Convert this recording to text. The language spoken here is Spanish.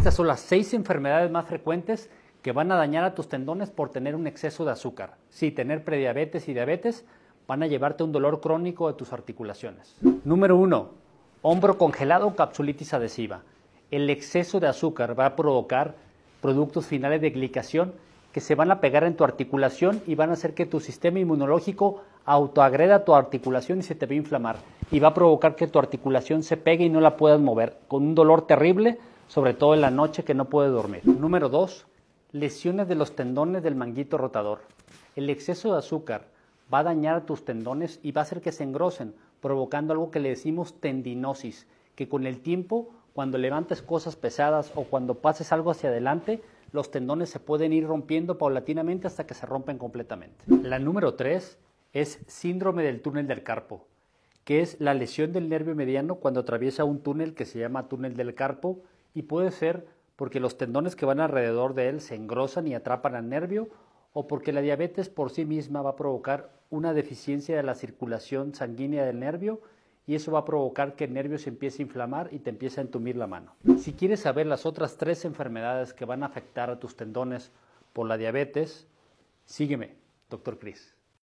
Estas son las seis enfermedades más frecuentes que van a dañar a tus tendones por tener un exceso de azúcar. Si tener prediabetes y diabetes van a llevarte un dolor crónico de tus articulaciones. Número 1. Hombro congelado o capsulitis adhesiva. El exceso de azúcar va a provocar productos finales de glicación que se van a pegar en tu articulación y van a hacer que tu sistema inmunológico autoagreda tu articulación y se te va a inflamar. Y va a provocar que tu articulación se pegue y no la puedas mover, con un dolor terrible sobre todo en la noche que no puede dormir. Número 2. Lesiones de los tendones del manguito rotador. El exceso de azúcar va a dañar a tus tendones y va a hacer que se engrosen, provocando algo que le decimos tendinosis, que con el tiempo, cuando levantes cosas pesadas o cuando pases algo hacia adelante, los tendones se pueden ir rompiendo paulatinamente hasta que se rompen completamente. La número 3 es síndrome del túnel del carpo, que es la lesión del nervio mediano cuando atraviesa un túnel que se llama túnel del carpo y puede ser porque los tendones que van alrededor de él se engrosan y atrapan al nervio o porque la diabetes por sí misma va a provocar una deficiencia de la circulación sanguínea del nervio y eso va a provocar que el nervio se empiece a inflamar y te empiece a entumir la mano. Si quieres saber las otras tres enfermedades que van a afectar a tus tendones por la diabetes, sígueme, doctor Chris.